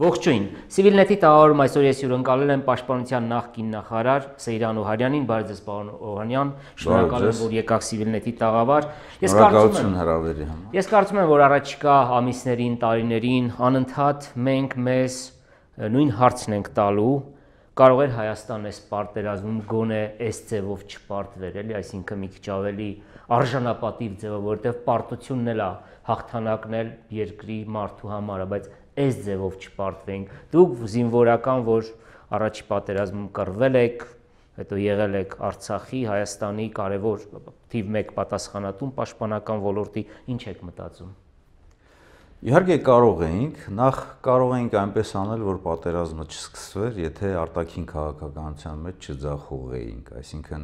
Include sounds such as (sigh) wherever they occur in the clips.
Ողջույն։ Civilnet-ի տաղարում այսօր ես հյուրընկալել եմ Պաշտպանության նախկին նախարար Սեյրան Օհարյանին, բարեձեզ պարոն Օհանյան, շնորհակալ եմ, որ եկաք Civilnet-ի տաղավար։ Ես կարծում եմ հրավերի համար։ Ես կարծում եմ, որ առաջիկա ամիսներին, տարիներին անընդհատ մենք մեզ նույն հարցն ենք տալու, կարող էր Հայաստանն այս պարտերազմում գոնե այս ձևով չպարտվեր, էլի, այսինքն մի քիչ ավելի արժանապատիվ ձևով, որտեղ պարտությունն էլ է հաղթանակնել երկրի մարդու համար, բայց այս ձևով չպարտվենք։ Դուք զինվորական, որ առաջի պատերազմում կռվել եք, հետո եղել եք Արցախի, Հայաստանի կարևոր թիվ 1 պատասխանատուն պաշտպանական ոլորտի, ինչ եք մտածում։ Իհարկե կարող էինք, նախ կարող էինք այնպես անել, որ պատերազմը չսկսվեր, եթե արտաքին քաղաքականության մեջ չձախողեինք, այսինքն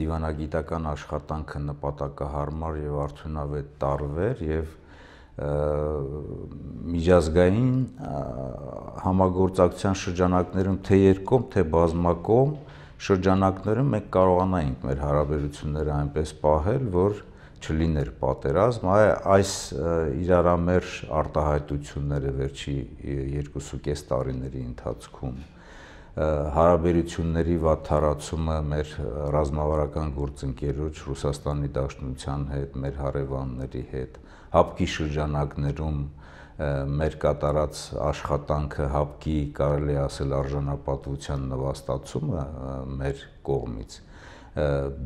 դիվանագիտական աշխատանքը նպատակահարմար եւ արդյունավետ տարվեր եւ և միջազգային համագործակցության շրջանակներում թե երկկողմ, թե բազմակողմ շրջանակներում մենք կարողանայինք մեր հարաբերությունները այնպես պահել, որ չլիներ պատերազմ, այ այս իրարամերժ արտահայտությունները վերջի 2.5 տարիների ընթացքում հարաբերությունների վատթարացումը մեր ռազմավարական գործընկերոջ Ռուսաստանի Դաշնության հետ, մեր հարևանների հետ հապկի շրջանակներում մեր կատարած աշխատանքը հապկի կարելի ասել արժանապատվության նվաստացումը մեր կողմից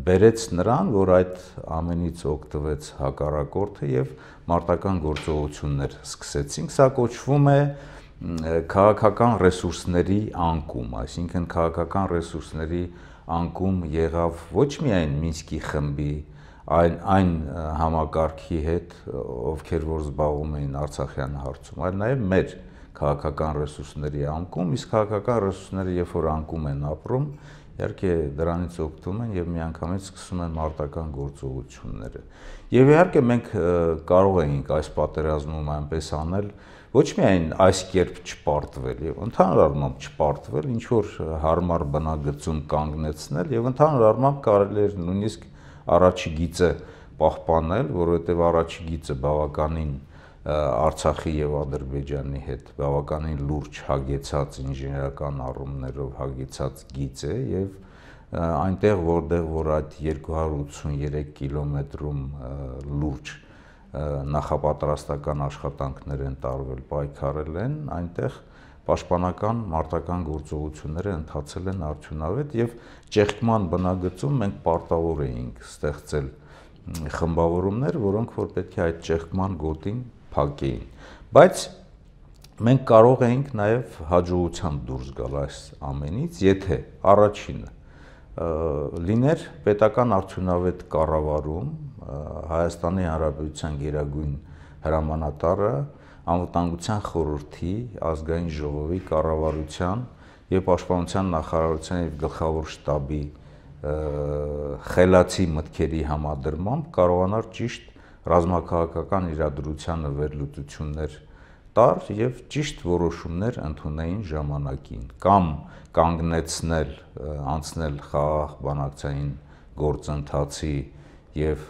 բերեց նրան, որ այդ ամենից օգտվեց հակառակորդը եւ մարտական գործողություններ սկսեցինք։ Սա կոչվում է քաղաքական ռեսուրսների անկում, այսինքն քաղաքական ռեսուրսների անկում եղավ ոչ միայն Մինսկի խմբի այն այն համակարգի հետ, ովքեր որ զբաղվում էին Արցախյան հարցում, այլ նաև մեր քաղաքական ռեսուրսների անկում, իսկ քաղաքական ռեսուրսները երբ որ անկում են ապրում, իհարկե դրանից օգտվում են եւ միանգամից սկսում են մարտական գործողությունները։ Եվ իհարկե մենք կարող էինք այս պատերազմում այնպես անել, ոչ միայն այս կերպ չպարտվել եւ ընդհանուր առմամբ չպարտվել, ինչ որ հարմար բնագծում կանգնեցնել եւ ընդհանուր առմամբ կարելի էր նույնիսկ առաջի գիծը պահպանել, որովհետև առաջի գիծը բավականին Արցախի եւ Ադրբեջանի հետ բավականին լուրջ հագեցած ինժեներական առումներով հագեցած գիծ է եւ այնտեղ որտեղ որ այդ 283 կիլոմետրում լուրջ նախապատրաստական աշխատանքներ են տարվել, պայքարել են, այնտեղ պաշտպանական մարտական գործողությունները ընթացել են արդյունավետ եւ ճեղքման բնագծում մենք պարտավոր էինք ստեղծել խմբավորումներ, որոնք որ պետք է այդ ճեղքման գոտին փակեին։ Բայց մենք կարող էինք նաև հաջողությամբ դուրս գալ այս ամենից, եթե առաջինը լիներ պետական արդյունավետ կառավարում Հայաստանի Հանրապետության գերագույն հրամանատարը անվտանգության խորհրդի, ազգային ժողովի, կառավարության եւ պաշտպանության նախարարության եւ գլխավոր շտաբի խելացի մտքերի համադրմամբ կարողանար ճիշտ ռազմաքաղաքական իրադրությանը վերլուծություններ տար եւ ճիշտ որոշումներ ընդունային ժամանակին կամ կանգնեցնել անցնել խաղաղ բանակցային գործընթացի եւ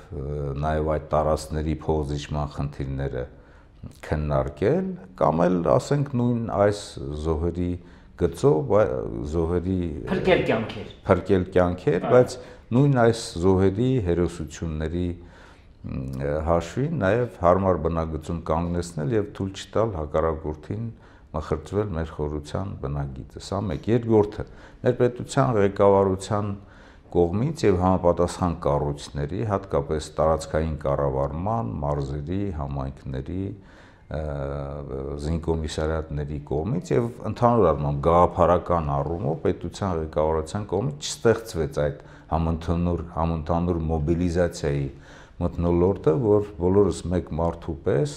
նաեւ այդ տարածքների փոխզիջման խնդիրները քննարկել կամ էլ ասենք նույն այս զոհերի գծով զոհերի փրկել կյանքեր փրկել կյանքեր բայց նույն այս զոհերի հերոսությունների հաշվին նաև հարմար բնագծում կանգնեցնել եւ թույլ չտալ հակառակորդին մխրճվել մեր խորության բնագիծը սա մեկ երկրորդը մեր պետության ղեկավարության կողմից եւ համապատասխան կառույցների, հատկապես տարածքային կառավարման, մարզերի, համայնքների, զինկոմիսարիատների կողմից եւ ընդհանուր առմամբ գաղափարական առումով պետության ղեկավարության կողմից չստեղծվեց այդ համընդհանուր համընդհանուր մոբիլիզացիայի մտնոլորտը, որ բոլորս մեկ մարդու պես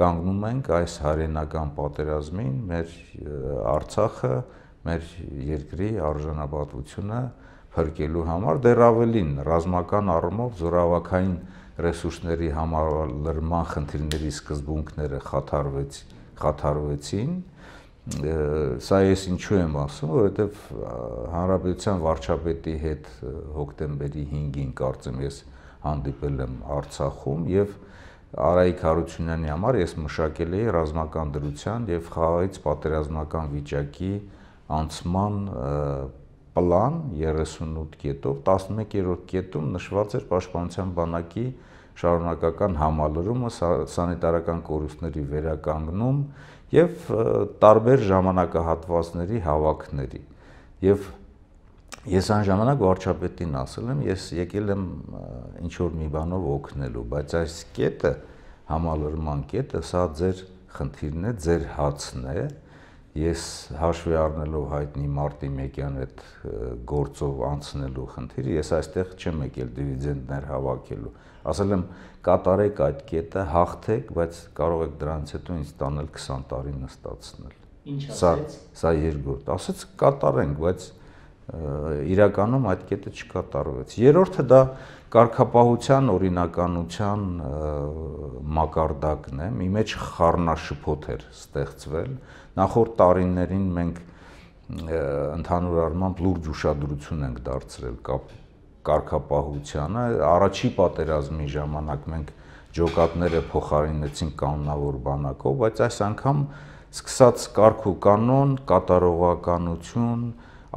կանգնում ենք այս հայրենական պատերազմին, մեր Արցախը, մեր երկրի արժանապատվությունը փրկելու համար, դեռ ավելին ռազմական առումով զորավարքային ռեսուրսների համալրման խնդիրների սկզբունքները խաթարվեց, խաթարվեցին։ Սա ես ինչու եմ ասում, որովհետև հանրապետության վարչապետի հետ հոկտեմբերի 5-ին կարծեմ ես հանդիպել եմ Արցախում եւ Արայիկ Հարությունյանի համար ես մշակել էի ռազմական դրության եւ խաղաղից պատերազմական վիճակի անցման պլան 38 կետով 11-րդ կետում նշված էր պաշտպանության բանակի շարունակական համալրումը, սանիտարական կորուստների վերականգնում եւ տարբեր ժամանակահատվածների հավաքների։ Եվ ես այն ժամանակ վարչապետին ասել եմ, ես եկել եմ ինչ որ մի բանով օգնելու, բայց այս կետը համալրման կետը, սա ձեր խնդիրն է, ձեր հացն է, ես հաշվի առնելով հայտնի մարտի 1-յան այդ գործով անցնելու խնդիրը, ես այստեղ չեմ եկել դիվիդենդներ հավաքելու։ Ասել եմ, կատարեք այդ կետը, հաղթեք, բայց կարող եք դրանից հետո ինձ տանել 20 տարի նստացնել։ Ինչ ասեց։ Սա, սա երկրորդ։ Ասեց կատարենք, բայց իրականում այդ կետը չկատարվեց։ Երրորդը դա կարգապահության օրինականության մակարդակն է։ Մի մեջ խառնաշփոթ էր ստեղծվել, Նախորդ տարիներին մենք ընդհանուր առմամբ լուրջ ուշադրություն ենք դարձրել կապ կարգապահությանը։ Առաջի պատերազմի ժամանակ մենք ջոկատները փոխարինեցինք կանոնավոր բանակով, բայց այս անգամ սկսած կարգ ու կանոն, կատարողականություն,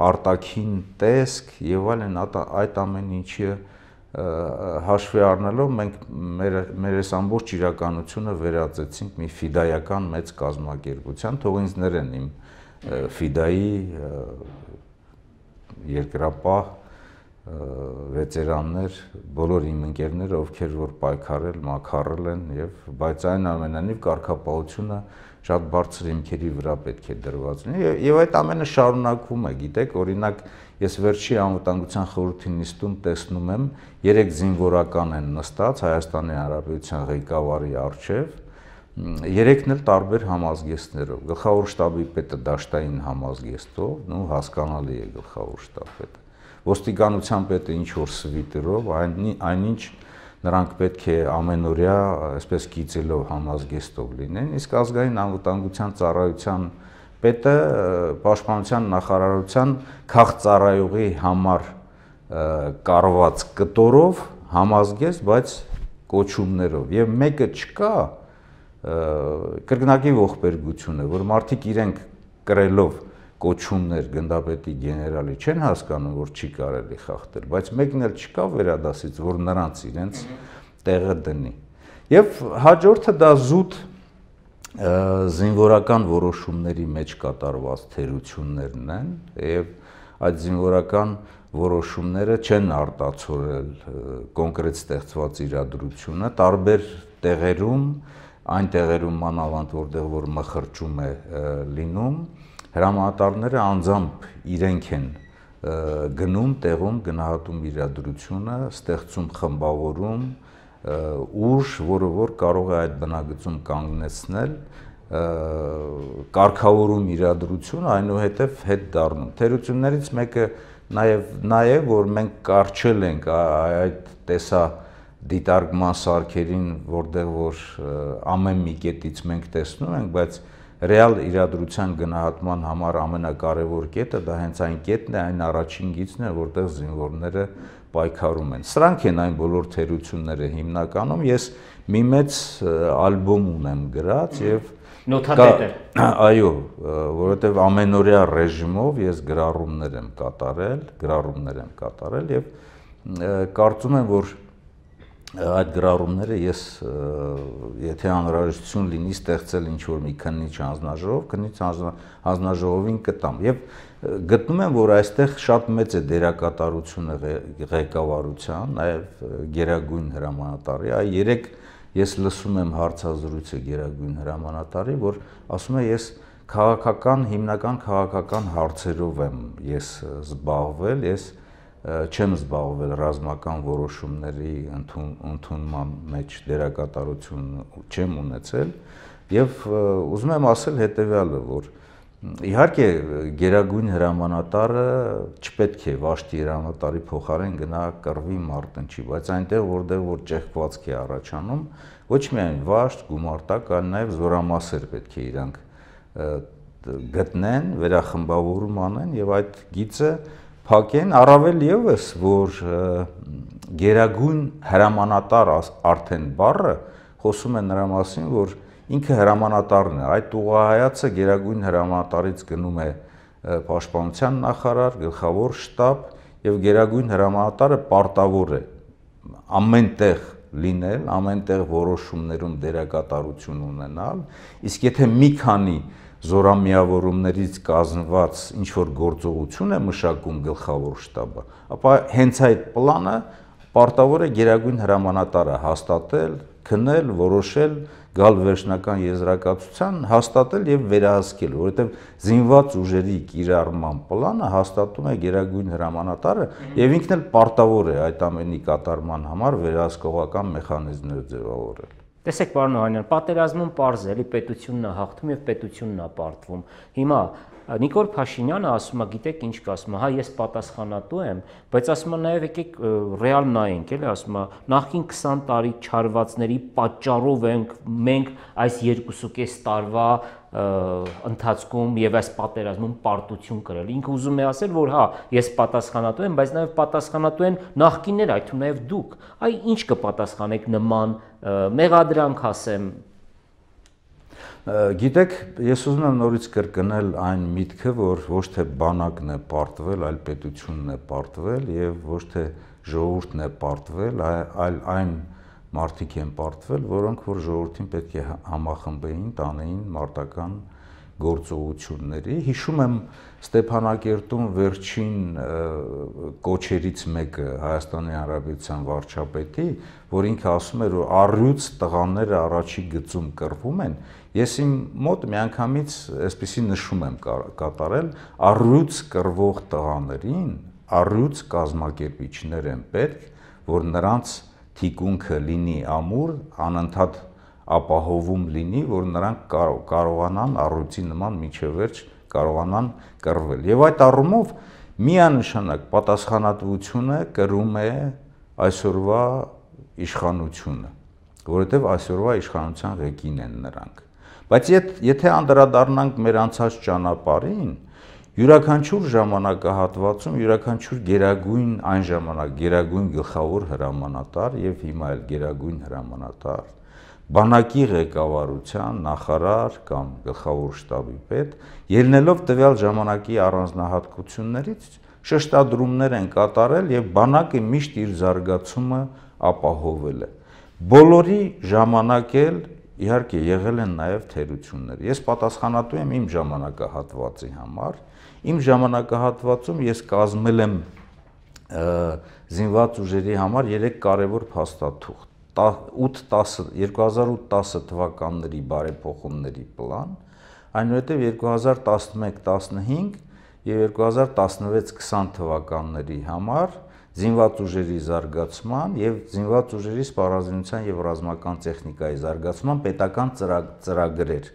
արտաքին տեսք եւ այլն այդ ամեն ինչը հաշվի առնելով մենք մեր մեր այս ամբողջ իրականությունը վերածեցինք մի ֆիդայական մեծ կազմակերպության, թող ինձ ներեն իմ ֆիդայի երկրապահ վետերաններ, բոլոր իմ ընկերները, ովքեր որ պայքարել, մակարել են եւ բայց այն ամենանիվ կարգապահությունը շատ բարձր հիմքերի վրա պետք է դրված լինի եւ այդ ամենը շարունակվում է, գիտեք, օրինակ Ես վերջի անվտանգության խորհրդի նիստում տեսնում եմ, երեք զինվորական են նստած Հայաստանի Հանրապետության ղեկավարի առջև, երեքն էլ տարբեր համազգեստներով։ Գլխավոր շտաբի պետը դաշտային համազգեստով, նո հասկանալի է գլխավոր շտաբը։ Ոստիկանության պետը ինչ որ սվիտերով, այն այնինչ նրանք պետք է ամենօրյա, այսպես գիծելով համազգեստով լինեն, իսկ ազգային անվտանգության ծառայության ծառայության պետը պաշտպանության նախարարության քաղցարայողի համար կարված կտորով համազգես, բայց կոչումներով եւ մեկը չկա կրկնակի ողբերգությունը, որ մարդիկ իրենք կրելով կոչումներ գնդապետի գեներալի չեն հասկանում, որ չի կարելի խախտել, բայց մեկն էլ չկա վերադասից, որ նրանց իրենց տեղը դնի։ Եվ հաջորդը դա զուտ զինվորական որոշումների մեջ կատարված թերություններն են եւ այդ զինվորական որոշումները չեն արտացոլել կոնկրետ ստեղծված իրադրությունը տարբեր տեղերում այն տեղերում մանավանդ որտեղ որ մխրճում է լինում հրամանատարները անձամբ իրենք են գնում տեղում գնահատում իրադրությունը ստեղծում խմբավորում ուժ, որը որ կարող է այդ բնագծում կանգնեցնել կարգավորում իրադրություն, այնուհետև հետ դառնում։ Թերություններից մեկը նաև նա է, որ մենք կարճել ենք այդ տեսա դիտարկման սարքերին, որտեղ որ ամեն մի կետից մենք տեսնում ենք, բայց ռեալ իրադրության գնահատման համար ամենակարևոր կետը դա հենց այն կետն է, այն առաջին գիծն է, որտեղ զինվորները պայքարում են։ Սրանք են այն բոլոր թերությունները հիմնականում։ Ես մի մեծ ալբոմ ունեմ գրած եւ նոթատետեր։ (clears throat) Այո, որովհետեւ ամենօրյա ռեժիմով ես գրառումներ եմ կատարել, գրառումներ եմ կատարել եւ կարծում եմ, որ այդ գրառումները ես եթե անհրաժեշտություն լինի ստեղծել ինչ որ մի քննիչ հանձնաժողով, քննիչ հանձնաժողովին կտամ եւ գտնում եմ որ այստեղ շատ մեծ է դերակատարությունը ղեկավարության, նաեւ Գերագույն հրամանատարի, այ երեք ես լսում եմ հարցազրույցը Գերագույն հրամանատարի, որ ասում է ես քաղաքական հիմնական քաղաքական հարցերով եմ ես զբաղվել, ես, ես չեմ զբաղվել ռազմական որոշումների ընդուն, ընդունման մեջ դերակատարություն չեմ ունեցել եւ ուզում եմ ասել հետեւյալը որ իհարկե գերագույն հրամանատարը չպետք է վաշտի հրամանատարի փոխարեն գնա կռվի մարտնչի բայց այնտեղ որտեղ որ ճեղքվածք է առաջանում ոչ միայն վաշտ գումարտակ այլ նաեւ զորամասեր պետք է իրանք գտնեն վերախմբավորում անեն եւ այդ գիծը փակեն, առավել եւս, որ գերագույն հրամանատար արդեն բառը խոսում է նրա մասին, որ ինքը հրամանատարն է, այդ ուղահայացը գերագույն հրամանատարից գնում է պաշտպանության նախարար, գլխավոր շտաբ եւ գերագույն հրամանատարը պարտավոր է ամենտեղ լինել, ամենտեղ որոշումներում դերակատարություն ունենալ, իսկ եթե մի քանի զորամիավորումներից կազմված ինչ որ գործողություն է մշակում գլխավոր շտաբը, ապա հենց այդ պլանը պարտավոր է Գերագույն հրամանատարը հաստատել, քնել, որոշել, գալ վերջնական եզրակացության, հաստատել եւ վերահսկել, որովհետեւ զինված ուժերի կիրառման պլանը հաստատում է Գերագույն հրամանատարը եւ ինքն էլ պարտավոր է այդ ամենի կատարման համար վերահսկողական մեխանիզմներ ձևավորել։ Տեսեք, պարոն Հանյան, պատերազմում པարզ է, էլի պետությունն է հաղթում եւ պետությունն է պարտվում։ Հիմա Նիկոլ Փաշինյանը ասում է, գիտեք ինչ կասում, հա ես պատասխանատու եմ, բայց ասում է նաև եկեք ռեալ նայենք, էլի ասում է, նախքին 20 տարի չարվածների պատճառով ենք մենք այս 2.5 տարվա ընթացքում եւ այս պատերազմում պարտություն կրել։ Ինքը ուզում է ասել, որ հա, ես պատասխանատու եմ, բայց նաև պատասխանատու են նախկիններ, այդ թվում նաև դուք։ Այ ինչ կպատասխանեք նման մեղադրանք ասեմ։ Գիտեք, ես ուզում եմ նորից կրկնել այն միտքը, որ ոչ թե բանակն է պարտվել, այլ պետությունն է պարտվել եւ ոչ թե ժողովուրդն է պարտվել, այլ այն մարդիկ են պարտվել, որոնք որ ժողովրդին պետք է համախմբեին, տանեին մարտական գործողությունների։ Հիշում եմ Ստեփանակերտում վերջին կոչերից մեկը Հայաստանի Հանրապետության վարչապետի, որ ինքը ասում էր, որ առյուծ տղաները առաջի գծում կռվում են։ Ես իմ մոտ միանգամից այսպեսի նշում եմ կատարել առյուծ կռվող տղաներին, առյուծ կազմակերպիչներ են պետք, որ նրանց թիկունքը լինի ամուր, անընդհատ ապահովում լինի, որ նրանք կարող, կարողանան առույցի նման միջևերջ կարողանան կռվել։ Եվ այդ առումով միանշանակ պատասխանատվությունը կրում է այսօրվա իշխանությունը, որովհետև այսօրվա իշխանության ղեկին են նրանք։ Բայց եթ, եթե անդրադառնանք մեր անցած ճանապարհին, յուրաքանչյուր ժամանակահատվածում յուրաքանչյուր գերագույն այն ժամանակ գերագույն գլխավոր հրամանատար եւ հիմա էլ գերագույն հրամանատար բանակի ղեկավարության նախարար կամ գլխավոր շտաբի պետ ելնելով տվյալ ժամանակի առանձնահատկություններից շշտադրումներ են կատարել եւ բանակը միշտ իր զարգացումը ապահովել է բոլորի ժամանակ էլ իհարկե եղել են նաև թերություններ։ Ես պատասխանատու եմ իմ ժամանակահատվածի համար։ Իմ ժամանակահատվածում ես կազմել եմ զինված ուժերի համար 3 կարևոր փաստաթուղթ։ 8-10 2008-10 թվականների բարեփոխումների պլան, այնուհետև 2011-15 եւ 2016-20 թվականների համար զինված ուժերի զարգացման եւ զինված ուժերի սպառազինության եւ ռազմական տեխնիկայի զարգացման պետական ծրագ, ծրագրեր։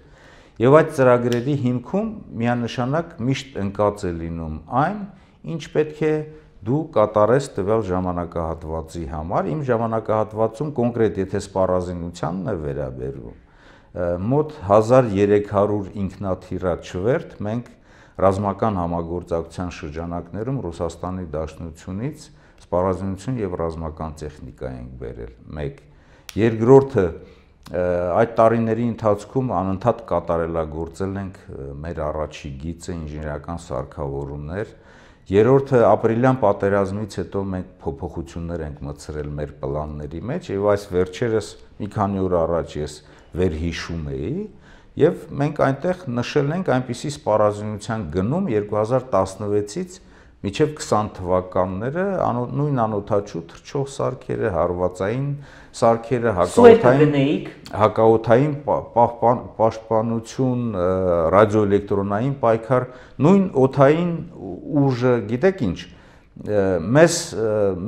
Եվ այդ ծրագրերի հիմքում միանշանակ միշտ ընկած է լինում այն, ինչ պետք է դու կատարես տվյալ ժամանակահատվածի համար, իմ ժամանակահատվածում կոնկրետ եթե սպառազինությանն է վերաբերվում մոտ 1300 ինքնաթիռա չվերթ մենք ռազմական համագործակցության շրջանակներում Ռուսաստանի Դաշնությունից սպառազինություն եւ ռազմական տեխնիկա ենք բերել։ 1. Երկրորդը այդ տարիների ընթացքում անընդհատ կատարելագործել ենք մեր առաջի գիծը, ինժեներական սարքավորումներ, Երորդը ապրիլյան պատերազմից հետո մենք փոփոխություններ ենք մտցրել մեր պլանների մեջ եւ այս վերջերս մի քանի օր առաջ ես վերհիշում էի եւ մենք այնտեղ նշել ենք այնպիսի սպառազինության գնում 2016-ից Միջև 20 թվականները նույն անօթաչու թրչող սարքերը, հարվածային սարքերը, հակաօթային հակաօթային պաշտպանություն, ռադիոէլեկտրոնային պայքար, նույն օթային ուժը, գիտեք ինչ, մեզ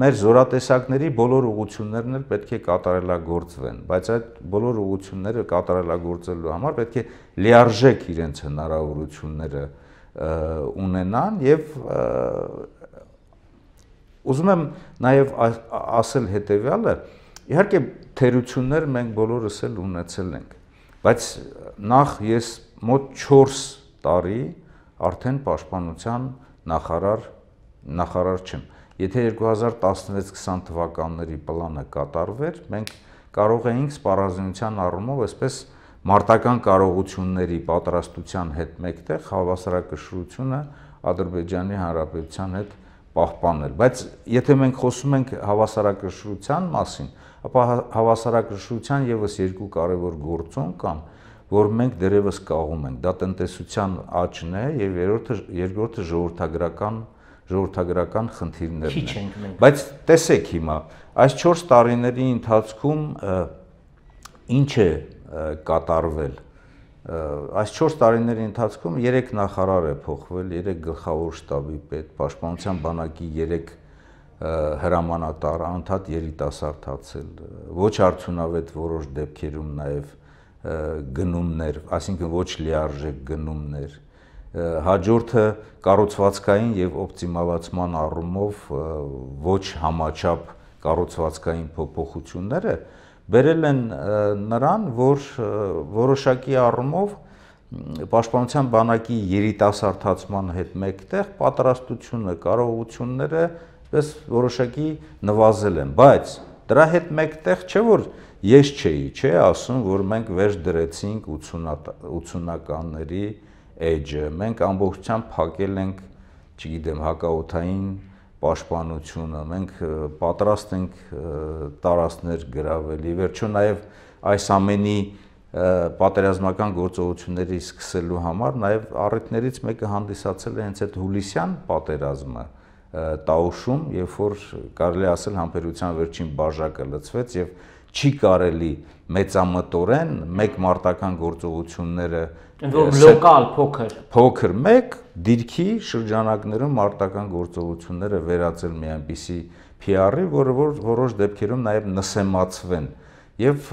մեր զորատեսակների բոլոր ուղություններն էլ պետք է կատարելագործվեն, բայց այդ բոլոր ուղությունները կատարելագործելու համար պետք է լիարժեք իրենց հնարավորությունները ունենան եւ ուզում եմ նաեւ ասել հետեւյալը իհարկե թերություններ մենք բոլորս էլ ունեցել ենք բայց նախ ես մոտ 4 տարի արդեն պաշտպանության նախարար նախարար չեմ եթե 2016-20 թվականների պլանը կատարվեր մենք կարող էինք սպառազինության առումով այսպես մարտական կարողությունների պատրաստության հետ մեկտեղ հավասարակշռությունը Ադրբեջանի Հանրապետության հետ պահպանել։ Բայց եթե մենք խոսում ենք հավասարակշռության մասին, ապա հա-, հավասարակշռության եւս երկու կարևոր գործոն կան, որ մենք դերևս կաղում ենք։ Դա տնտեսության աճն է եւ երրորդը երկրորդը ժողովրդագրական ժողովրդագրական խնդիրներն են։ Բայց տեսեք հիմա, այս 4 տարիների ընթացքում ինչ է կատարվել։ Այս 4 տարիների ընթացքում 3 նախարար է փոխվել, 3 գլխավոր շտաբի պետ, պաշտպանության բանակի 3 հրամանատար, անդադ երիտասարդացել, ոչ արդյունավետ որոշ դեպքերում նաև գնումներ, այսինքն ոչ լիարժեք գնումներ, հաջորդը կառուցվածքային եւ օպտիմալացման առումով ոչ համաչափ կառուցվածքային փոփոխությունները, բերել են նրան, որ որոշակի առումով պաշտպանության բանակի երիտասարդացման հետ մեկտեղ պատրաստությունը, կարողությունները պես որոշակի նվազել են, բայց դրա հետ մեկտեղ չէ որ ես չէի, չէ, ասում որ մենք վերջ դրեցինք 80-ականների edge-ը, մենք ամբողջությամբ փակել ենք, չգիտեմ, հակաօթային պաշտպանությունը, մենք պատրաստ ենք տարածքներ գravel։ Ի վերջո նաև այս ամենի պատերազմական գործողությունների սկսելու համար նաև առիթներից մեկը հանդիսացել է հենց այդ հուլիսյան պատերազմը Տաուշում, երբ որ կարելի ասել համբերության վերջին բաժակը լցվեց եւ չի կարելի մեծամտորեն մեկ մարտական գործողությունները որ լոկալ փոքր փոքր մեկ դիրքի շրջանակներում մարտական գործողությունները վերածել մի այնպիսի PR-ի, որը որ որոշ դեպքերում նաև նսեմացվեն եւ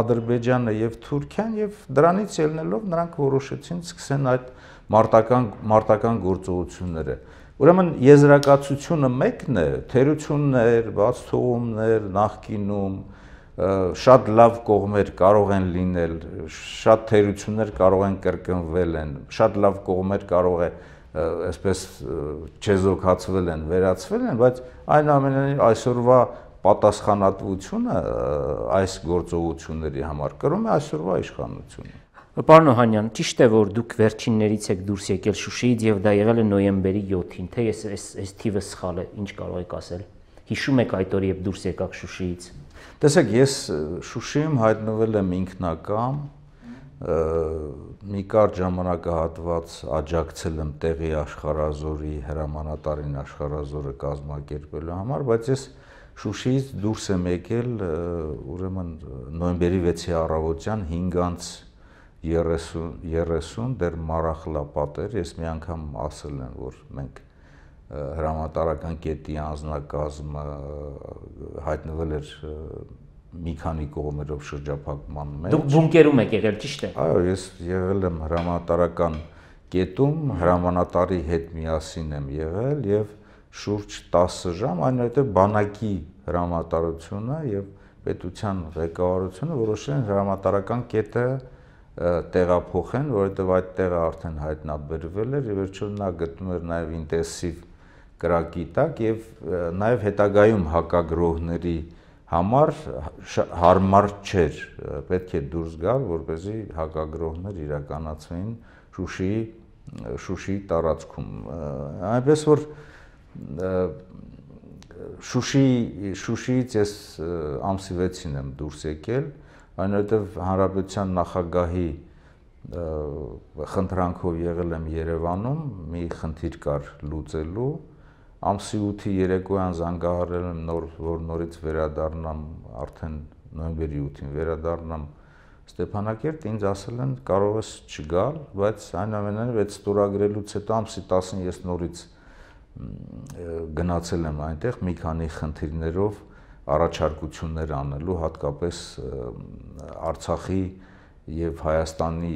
Ադրբեջանը եւ Թուրքիան եւ դրանից ելնելով նրանք որոշեցին սկսեն այդ մարտական մարտական գործողությունները։ Ուրեմն եզրակացությունը մեկն է, թերություններ, բաց թողումներ, նախկինում, շատ լավ կողմեր կարող են լինել, շատ թերություններ կարող են կրկնվել են, շատ լավ կողմեր կարող է այսպես չեզոքացվել են, վերացվել են, բայց այն ամենայն այսօրվա պատասխանատվությունը այս գործողությունների համար կրում է այսօրվա իշխանությունը։ Պարոն Օհանյան, ճիշտ է որ դուք վերջիններից եք դուրս եկել Շուշիից եւ դա եղել է նոյեմբերի 7-ին, թե ես այս այս թիվը սխալ է, ինչ կարող եք ասել։ Հիշում եք այդ օրը, երբ դուրս եկաք Շուշիից։ Տեսեք, ես Շուշիում հայտնվել եմ ինքնակամ, մի կար ժամանակահատված աջակցել եմ տեղի աշխարազորի հրամանատարին աշխարազորը կազմակերպելու համար, բայց ես Շուշիից դուրս եմ եկել, ուրեմն նոյեմբերի 6-ի առավոտյան 5:30 30 դեռ մարախլա պատեր, ես մի անգամ ասել եմ, որ մենք հրամատարական կետի անznակազմը հայտնվել էր մի քանի կողմերով շրջափակման մեջ։ Դուք բունկերում եք եղել, ճիշտ է։ Այո, ես եղել եմ հրամանատարական կետում, հրամանատարի հետ միասին եմ եղել եւ շուրջ 10 ժամ, այնուհետեւ բանակի հրամանատարությունը եւ պետության ղեկավարությունը որոշել են հրամանատարական կետը տեղափոխեն, որովհետեւ այդ տեղը արդեն հայտնաբերվել էր եւ վերջում նա գտնում էր նաեւ ինտենսիվ կրակի տակ եւ նաեւ հետագայում հակագրողների համար հարմար չէր պետք է դուրս գալ որպեսզի հակագրողներ իրականացվեին Շուշիի Շուշիի տարածքում այնպես որ Շուշի Շուշիից ես ամսի 6-ին եմ դուրս եկել, այնուհետև հանրապետության նախագահի խնդրանքով եղել եմ Երևանում, մի խնդիր կար լուծելու ամսի 8-ի երեկոյան զանգահարել եմ նոր որ նորից վերադառնամ արդեն նոյեմբերի 8-ին վերադառնամ Ստեփանակերտ ինձ ասել են կարող ես չգալ, բայց այնուամենայնիվ այդ ստորագրելուց հետո ամսի 10-ին ես նորից գնացել եմ այնտեղ մի քանի խնդիրներով առաջարկություններ անելու հատկապես Արցախի եւ Հայաստանի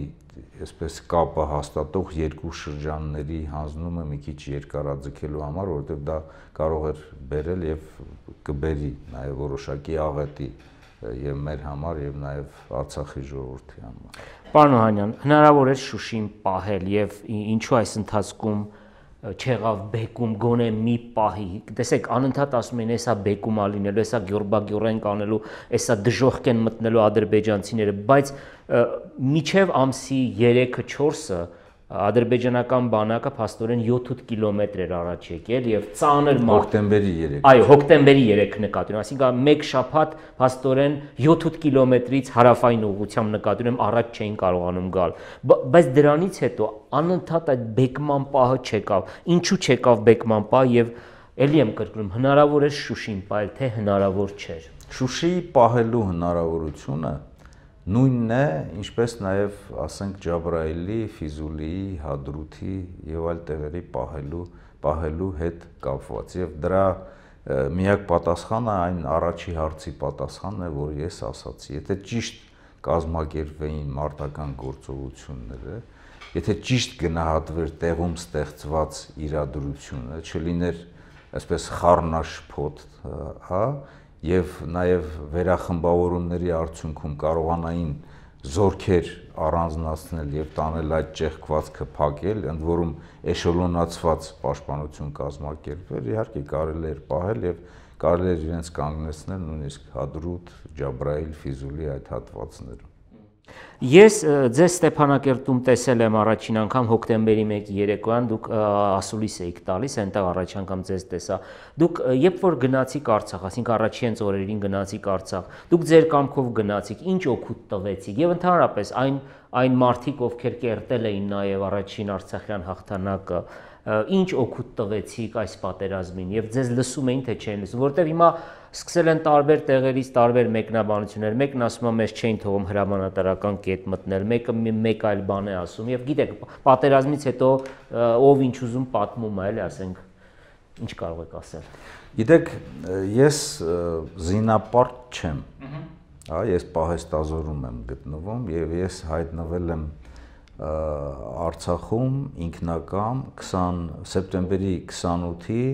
այսպես կապը հաստատող երկու շրջանների հանձնումը մի քիչ երկարաձգելու համար, որովհետև դա կարող էր բերել եւ կբերի նաեւ որոշակի աղետի եւ մեր համար եւ նաեւ Արցախի ժողովրդի համար։ Պարոն Հանյան, հնարավոր է Շուշին պահել եւ ինչու այս ընթացքում ինչ չեղավ բեկում գոնե մի պահի։ Տեսեք, անընդհատ ասում են, «Էսա բեկում ա լինելու, էսա Գյորգբագյորեն կանելու, էսա դժոխք են մտնելու ադրբեջանցիները», բայց միչև ամսի 3-ը 4-ը ադրբեջանական բանակը փաստորեն 7-8 կիլոմետր էր առաջ եկել եւ ծանր մարտ հոկտեմբերի 3 այո հոկտեմբերի 3 նկատի ունեմ ասինքն մեկ շաբաթ փաստորեն 7-8 կիլոմետրից հարավային ուղությամբ նկատի ունեմ առաջ չէին կարողանում գալ բայց դրանից հետո անընդհատ այդ բեկման պահը չեկավ ինչու չեկավ բեկման պահը եւ ելի եմ կրկնում հնարավոր է շուշին պահել թե հնարավոր չէր շուշի պահելու հնարավորությունը նույնն է, ինչպես նաև, ասենք, Ջաբրայելի, Ֆիզուլիի, Հադրութի եւ այլ տեղերի պահելու պահելու հետ կապված։ Եվ դրա միակ պատասխանը այն առաջի հարցի պատասխանն է, որ ես ասացի։ Եթե ճիշտ կազմակերպվեին մարտական գործողությունները, եթե ճիշտ գնահատվեր տեղում ստեղծված իրադրությունը, չլիներ այսպես խառնաշփոթ, հա, եւ նաեւ վերախմբավորումների արդյունքում կարողանային զորքեր առանձնացնել եւ տանել այդ ճեղքվածքը փակել, ընդ որում էշելոնացված պաշտպանություն կազմակերպել, իհարկե կարելի էր պահել եւ կարելի էր իրենց կանգնեցնել նույնիսկ Հադրուտ, Ջաբրայիլ, Ֆիզուլի այդ հատվածներում։ Ես ձեզ Ստեփանակերտում տեսել եմ առաջին անգամ հոկտեմբերի 1-ի երեկոյան, դուք ասուլիս էիք տալիս, այնտեղ առաջ անգամ ձեզ տեսա։ Դուք երբ որ գնացիք Արցախ, ասինք առաջի հենց օրերին գնացիք Արցախ, դուք ձեր կամքով գնացիք, ինչ օգուտ տվեցիք եւ ընդհանրապես այն այն մարդիկ, ովքեր կերտել էին նաեւ առաջին Արցախյան հաղթանակը, ինչ օգուտ տվեցիք այս պատերազմին եւ ձեզ լսում էին թե չեն լսում, որտեղ հիմա սկսել են տարբեր տեղերից տարբեր մեկնաբանություններ։ Մեկն ասում է մեզ չէին թողում հրամանատարական կետ մտնել, մեկը մեկ այլ բան է ասում եւ գիտեք, պատերազմից հետո ով ինչ ուզում պատմում է, էլի ասենք ինչ կարող եք ասել։ Գիտեք, ես զինապարտ չեմ։ Հա, ես պահեստազորում եմ գտնվում եւ ես հայտնվել եմ Արցախում ինքնակամ 20 սեպտեմբերի 28-ի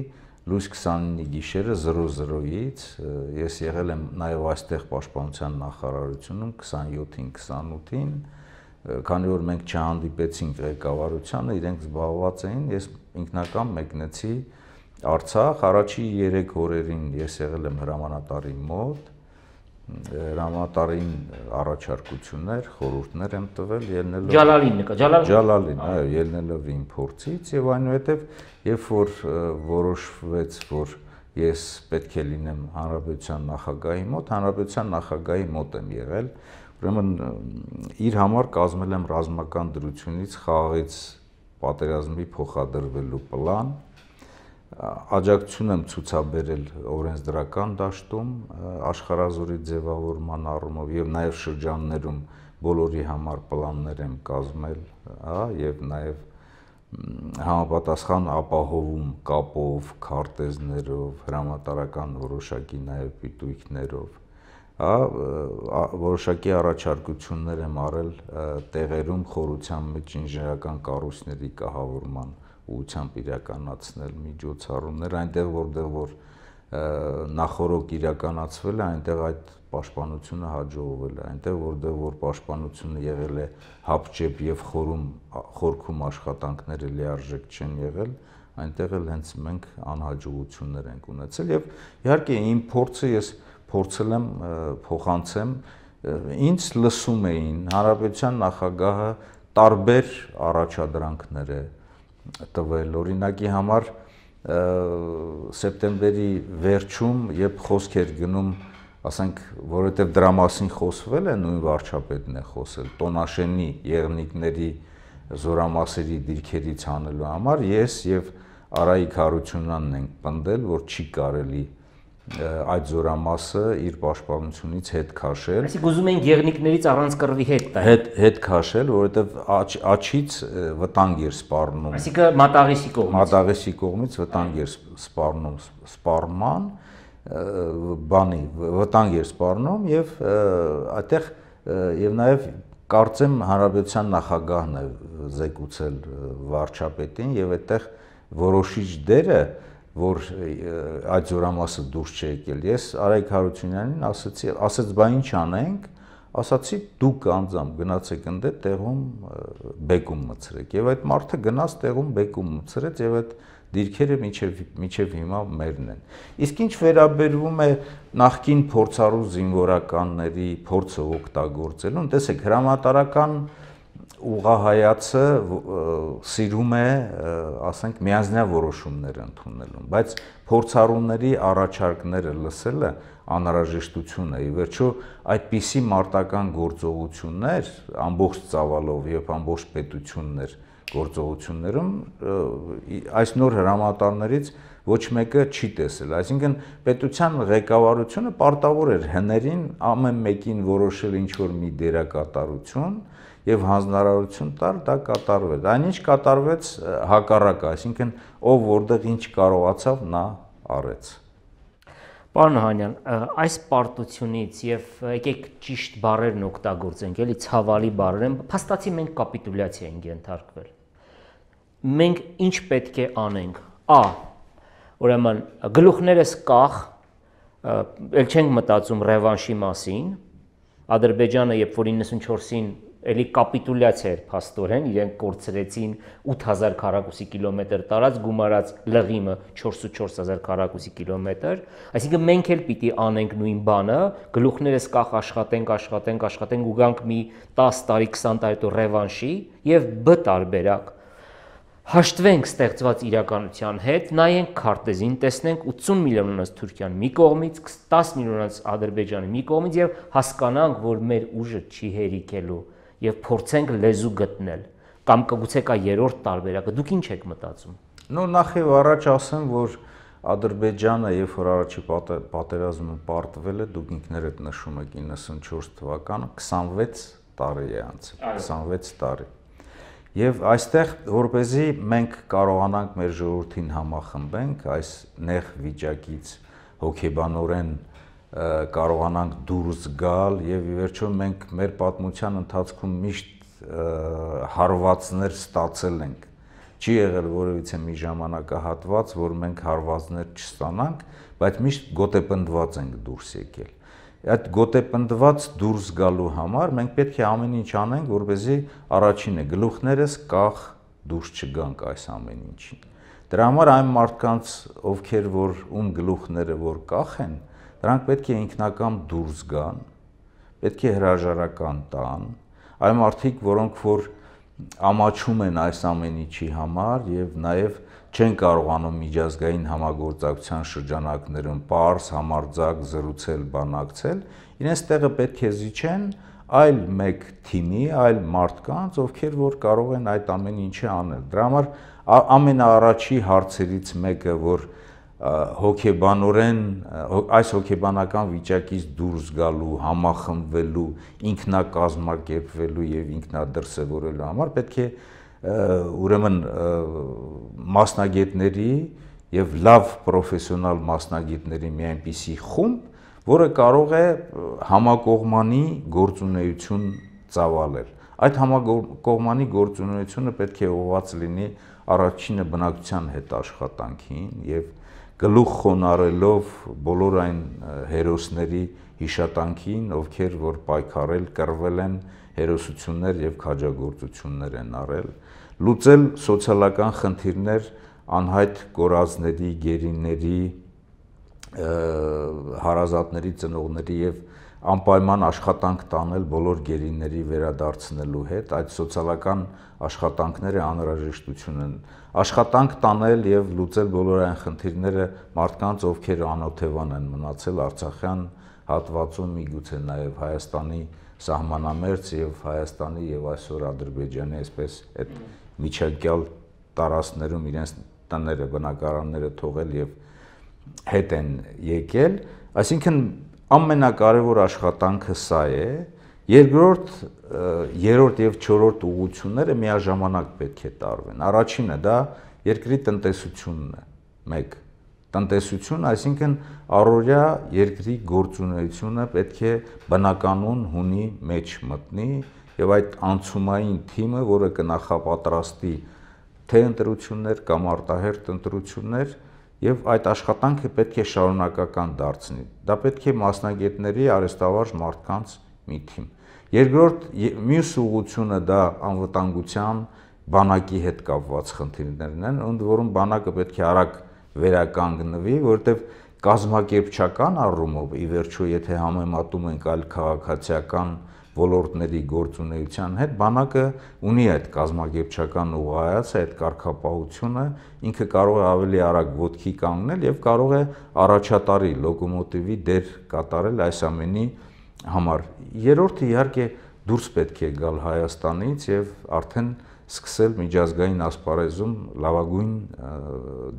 լույս 29-ի գիշերը 00-ից ես եղել եմ նաև այստեղ պաշտպանության նախարարությունում 27-ին 28-ին քանի որ մենք չհանդիպեցինք ղեկավարությանը իրենք զբաղված էին ես ինքնակամ մեկնեցի Արցախ առաջի 3 օրերին ես եղել եմ հրամանատարի մոտ հրամատարին առաջարկություններ, խորհուրդներ եմ տվել ելնելով Ջալալին նկա, Ջալալ Ջալալին, այո, ելնելով իմ փորձից եւ այնուհետեւ երբ որ որոշվեց, որ ես պետք է լինեմ հանրապետության նախագահի մոտ, հանրապետության նախագահի մոտ եմ եղել, ուրեմն իր համար կազմել եմ ռազմական դրությունից խաղաղից պատերազմի փոխադրվելու պլան, աջակցություն եմ ցուցաբերել օրենսդրական դաշտում աշխարազորի ձևավորման առումով եւ նաեւ շրջաններում բոլորի համար պլաններ եմ կազմել, հա, եւ նաեւ համապատասխան ապահովում կապով, քարտեզներով, հրամատարական որոշակի նաև պիտույքներով, հա, որոշակի առաջարկություններ եմ արել տեղերում խորության մեջ ինժեներական կառույցների կահավորման, կա ուղությամբ իրականացնել միջոցառումներ այնտեղ որտեղ որ նախորոք իրականացվել է այնտեղ այդ պաշտպանությունը հաջողվել է այնտեղ որտեղ որ պաշտպանությունը եղել է հապճեպ եւ խորում խորքում աշխատանքները լիարժեք չեն եղել այնտեղ էլ հենց մենք անհաջողություններ ենք ունեցել եւ իհարկե իմ փորձը ես փորձել եմ փոխանցեմ ինձ լսում էին հանրապետության նախագահը տարբեր առաջադրանքներ է տվել։ Օրինակի համար սեպտեմբերի վերջում, երբ խոսքեր գնում, ասենք, որովհետև դրա մասին խոսվել է, նույն վարչապետն է խոսել, տոնաշենի եղնիկների զորամասերի դիրքերից հանելու համար ես եւ Արայիկ Հարությունյանն ենք պնդել, որ չի կարելի է այդ զորամասը իր պաշտպանությունից հետ քաշել։ Այսինքն ուզում են գերնիկներից առանց կռվի հետ տալ։ Հետ հետ քաշել, որովհետև աչից վտանգ էր սպառնում։ Այսինքն մատաղիսի կողմից։ Մատաղիսի կողմից վտանգ էր սպառնում սպառման բանի վտանգ էր սպառնում եւ այդտեղ եւ նաեւ կարծեմ հանրապետության նախագահն է զեկուցել վարչապետին եւ այդտեղ որոշիչ դերը դե որ այդ զորամասը դուրս չի եկել։ Ես Արայք Հարությունյանին ասացի, ասաց, բա ինչ անենք։ Ասացի դուք անձամբ գնացեք ընդ տեղում բեկում մցրեք։ Եվ այդ մարդը գնաց տեղում բեկում մցրեց եւ այդ դիրքերը միջև միջև հիմա մերն են։ Իսկ ինչ վերաբերվում է նախքին փորձառու զինվորականների փորձը օգտագործելուն, տեսեք հրամատարական ուղահայացը սիրում է, ասենք, միանձնյա որոշումներ ընդունելուն, բայց փորձառուների առաջարկները լսելը անհրաժեշտություն է։ Ի վերջո, այդպիսի մարտական գործողություններ ամբողջ ծավալով եւ ամբողջ պետություններ գործողություններում այս նոր հրամատարներից ոչ մեկը չի տեսել։ Այսինքն պետության ղեկավարությունը պարտավոր էր հներին ամեն մեկին որոշել ինչ որ մի դերակատարություն, որ եւ հանձնարարություն տալ դա կատարվեր։ Այնինչ կատարվեց հակառակը, այսինքն ով որտեղ ինչ կարողացավ նա արեց։ Պարոն Հանյան, այս պարտությունից եւ եկեք ճիշտ բառերն օգտագործենք, էլի ցավալի բառերն, փաստացի մենք կապիտուլյացիա ենք ենթարկվել։ Մենք ինչ պետք է անենք։ Ա. Ուրեմն գլուխներս կախ, ել չենք մտածում ռևանշի մասին։ Ադրբեջանը, երբ որ 94-ին էլի կապիտուլյացիա էր փաստորեն, իրենք կորցրեցին 8000 քառակուսի կիլոմետր տարած գումարած լղիմը 44000 քառակուսի կիլոմետր, այսինքն մենք էլ պիտի անենք նույն բանը, գլուխներս կախ աշխատենք, աշխատենք, աշխատենք ու գանք մի 10 տարի, 20 տարի հետո ռևանշի եւ բ տարբերակ հաշտվենք ստեղծված իրականության հետ, նայենք քարտեզին, տեսնենք 80 միլիոնից Թուրքիան մի կողմից, 10 միլիոնից Ադրբեջանի մի կողմից եւ հասկանանք, որ մեր ուժը չի հերիքելու եւ փորձենք լեզու գտնել կամ կգուցե կա երրորդ տարբերակը դուք ինչ եք մտածում նո նախ եւ առաջ ասեմ որ Ադրբեջանը երբ որ առաջի պատերազմը պարտվել է դուք ինքներդ նշում եք 94 թվականը 26 տարի է անցել 26 տարի Եվ այստեղ որպեսզի մենք կարողանանք մեր ժողովրդին համախմբենք այս նեղ վիճակից հոգեբանորեն կարողանանք դուրս գալ եւ ի վերջո մենք մեր պատմության ընթացքում միշտ հարվածներ ստացել ենք։ Չի եղել որևիցե մի ժամանակահատված, որ մենք հարվածներ չստանանք, բայց միշտ գոտեպնդված ենք դուրս եկել։ Այդ գոտեպնդված դուրս գալու համար մենք պետք է ամեն ինչ անենք, որպեսզի առաջինը գլուխներս կախ դուրս չգանք այս ամեն ինչին։ Դրա համար այն մարդկանց, ովքեր որ ում գլուխները որ կախ են, Դրանք պետք է ինքնակամ դուրս գան, պետք է հրաժարական տան, այ մարդիկ, որոնք որ ամաչում են այս ամենիչի համար եւ նաեւ չեն կարողանում միջազգային համագործակցության շրջանակներում པարս համարձակ զրուցել, բանակցել, իրենց տեղը պետք է զիջեն այլ մեկ թիմի, այլ մարդկանց, ովքեր որ կարող են այդ ամեն ինչը անել։ Դրա համար ամենաառաջի հարցերից մեկը, որ հոգեբանորեն այս հոգեբանական վիճակից դուրս գալու, համախմբվելու, ինքնակազմակերպվելու եւ ինքնադրսևորելու համար պետք է ուրեմն մասնագետների եւ լավ պրոֆեսիոնալ մասնագետների մի այնպիսի խումբ, որը կարող է համակողմանի գործունեություն ծավալել։ Այդ համակողմանի գործունեությունը պետք է ուղղված լինի առաջինը բնակության հետ աշխատանքին եւ և գլուխ խոնարելով բոլոր այն հերոսների հիշատանքին, ովքեր որ պայքարել, կռվել են, հերոսություններ եւ քաջագործություններ են արել, լուծել սոցիալական խնդիրներ անհայտ կորածների, գերիների, հարազատների, ծնողների եւ անպայման աշխատանք տանել բոլոր գերիների վերադարձնելու հետ, այդ սոցիալական աշխատանքները անհրաժեշտություն են։ Աշխատանք տանել եւ լուծել բոլոր այն խնդիրները մարդկանց, ովքեր անօթևան են մնացել Արցախյան հատվածում, միգուցե նաեւ Հայաստանի սահմանամերձ եւ Հայաստանի եւ այսօր Ադրբեջանի այսպես այդ միջանկյալ տարածներում իրենց տները, բնակարանները թողել եւ հետ են եկել, այսինքն ամենակարևոր աշխատանքը սա է։ Երկրորդ, երրորդ եւ չորրորդ ուղությունները միաժամանակ պետք է տարվեն։ Առաջինը դա երկրի տնտեսությունն է։ 1 տնտեսություն, այսինքն առօրյա երկրի գործունեությունը պետք է բնականոն հունի մեջ մտնի եւ այդ անցումային թիմը, որը կնախապատրաստի թե ընտրություններ կամ արտահերտ ընտրություններ, ընտրություններ եւ այդ աշխատանքը պետք է շարունակական դարձնի։ Դա պետք է մասնագետների, արեստավարժ մարդկանց մի թիմ։ Երկրորդ մյուս ուղությունը դա անվտանգության բանակի հետ կապված խնդիրներն են, ընդ որում բանակը պետք է արագ վերականգնվի, որովհետեւ կազմակերպչական առումով ի վերջո եթե համեմատում ենք այլ քաղաքացիական ոլորտների գործունեության հետ, բանակը ունի այդ կազմակերպչական ուղայացը, այդ կարգապահությունը, ինքը կարող է ավելի արագ ոտքի կանգնել եւ կարող է առաջատարի լոկոմոտիվի դեր կատարել այս ամենի համար։ Երրորդը իհարկե դուրս պետք է գալ Հայաստանից եւ արդեն սկսել միջազգային ասպարեզում լավագույն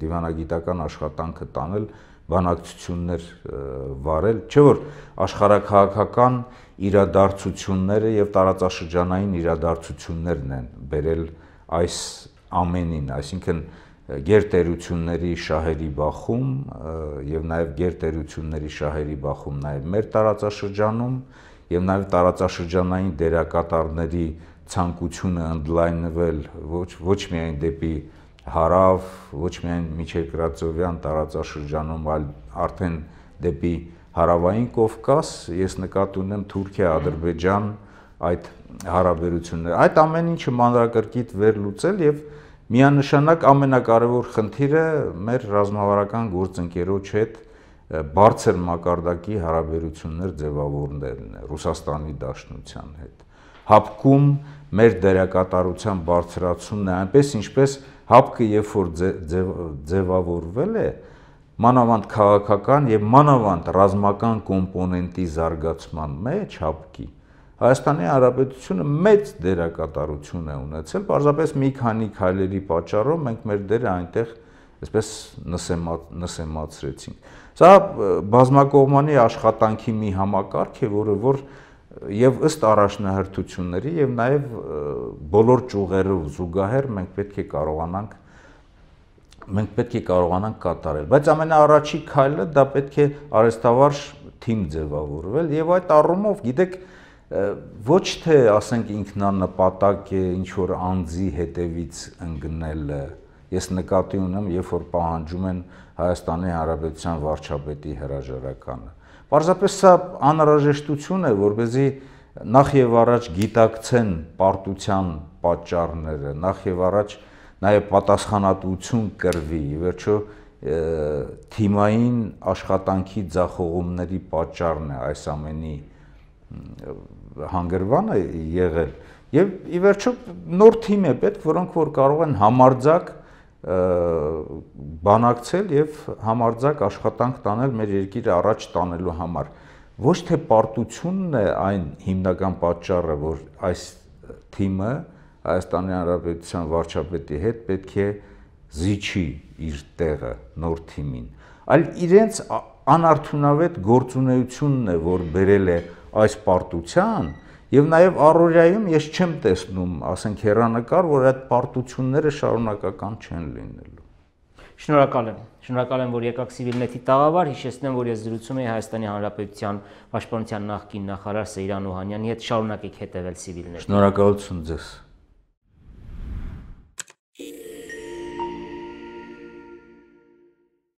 դիվանագիտական աշխատանքը տանել բանակցություններ վարել, չէ՞ որ աշխարհակահաղական իրադարձությունները եւ տարածաշրջանային իրադարձություններն են բերել այս ամենին, այսինքն գերտերությունների շահերի բախում եւ նաեւ գերտերությունների շահերի բախում նաեւ մեր տարածաշրջանում եւ նաեւ տարածաշրջանային դերակատարների ցանկությունը ընդլայնվել ոչ ոչ միայն դեպի հարավ ոչ միայն միջերկրածովյան տարածաշրջանում, այլ արդեն դեպի հարավային Կովկաս, ես նկատ ունեմ Թուրքիա, Ադրբեջան այդ հարաբերությունները։ Այդ ամեն ինչը մանրակրկիտ վերլուծել եւ միանշանակ ամենակարևոր խնդիրը մեր ռազմավարական գործընկերոջ հետ բարձր մակարդակի հարաբերություններ ձևավորներն է Ռուսաստանի Դաշնության հետ։ Հապկում մեր դերակատարության բարձրացումն է, այնպես ինչպես հապկը երբ որ ձևավորվել է, մանավանդ քաղաքական եւ մանավանդ ռազմական կոմպոնենտի զարգացման մեջ հապկի Հայաստանի Հանրապետությունը մեծ դերակատարություն է ունեցել, պարզապես մի քանի քայլերի պատճառով մենք մեր դերը այնտեղ այսպես նսեմացրեցինք։ Սա բազմակողմանի աշխատանքի մի համակարգ է, որը որ, որ եւ ըստ առաջնահերթությունների եւ նաեւ բոլոր ճյուղերով զուգահեռ մենք պետք է կարողանանք մենք պետք է կարողանանք կատարել բայց ամենաառաջի քայլը դա պետք է արեստավարժ թիմ ձևավորվել եւ այդ առումով գիտեք ոչ թե ասենք ինքնանպատակ է ինչ որ անձի հետևից ընկնելը ես նկատի ունեմ երբ որ պահանջում են Հայաստանի Հանրապետության վարչապետի հրաժարականը Պարզապես սա անհրաժեշտություն է, որպեսզի նախ եւ առաջ գիտակցեն պարտության պատճառները, նախ եւ առաջ նաեւ պատասխանատվություն կրվի, ի վերջո թիմային աշխատանքի ձախողումների պատճառն է այս ամենի հանգրվանը եղել։ Եվ ի վերջո նոր թիմ է պետք, որոնք որ կարող են համարձակ բանակցել եւ համարձակ աշխատանք տանել մեր երկիրը առաջ տանելու համար։ Ոչ թե պարտությունն է այն հիմնական պատճառը, որ այս թիմը Հայաստանի Հանրապետության վարչապետի հետ պետք է զիջի իր տեղը նոր թիմին, այլ իրենց անարդյունավետ գործունեությունն է, որ բերել է այս պարտության Եվ նաև առօրյայում ես չեմ տեսնում, ասենք հերանեկար, որ այդ պարտությունները շարունակական չեն լինելու։ Շնորհակալ եմ։ Շնորհակալ եմ, որ եկաք Civilnet-ի տաղավար։ Հիշեցնեմ, որ ես զրուցում եի Հայաստանի Հանրապետության Պաշտպանության նախկին նախարար Սեյրան Օհանյանի հետ։ Շարունակեք հետևել Civilnet-ին։ Շնորհակալություն ձեզ։